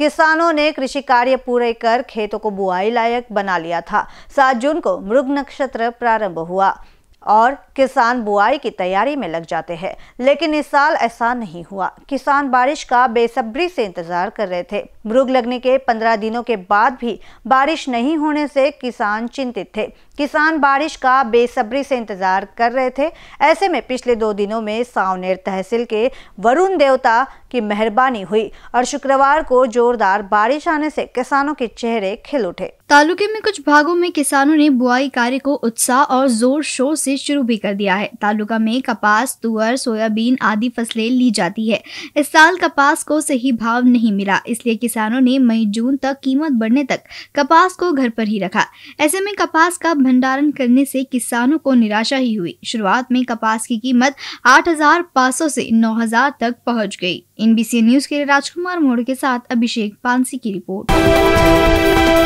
किसानों ने कृषि कार्य पूरे कर खेतों को बुआई लायक बना लिया था सात जून को मृग नक्षत्र प्रारंभ हुआ और किसान बुआई की तैयारी में लग जाते हैं लेकिन इस साल ऐसा नहीं हुआ किसान बारिश का बेसब्री से इंतजार कर रहे थे मृग लगने के पंद्रह दिनों के बाद भी बारिश नहीं होने से किसान चिंतित थे किसान बारिश का बेसब्री से इंतजार कर रहे थे ऐसे में पिछले दो दिनों में सावनेर तहसील के वरुण देवता की मेहरबानी हुई और शुक्रवार को जोरदार बारिश आने से किसानों के चेहरे खिल उठे तालुके में कुछ भागों में किसानों ने बुआई कार्य को उत्साह और जोर शोर से शुरू भी कर दिया है तालुका में कपास तुअर सोयाबीन आदि फसलें ली जाती है इस साल कपास को सही भाव नहीं मिला इसलिए किसानों ने मई जून तक कीमत बढ़ने तक कपास को घर पर ही रखा ऐसे में कपास का भंडारण करने से किसानों को निराशा ही हुई शुरुआत में कपास की कीमत आठ हजार पाँच सौ से नौ हजार तक पहुँच गयी एनबीसी न्यूज के लिए राजकुमार मोड़ के साथ अभिषेक पांसी की रिपोर्ट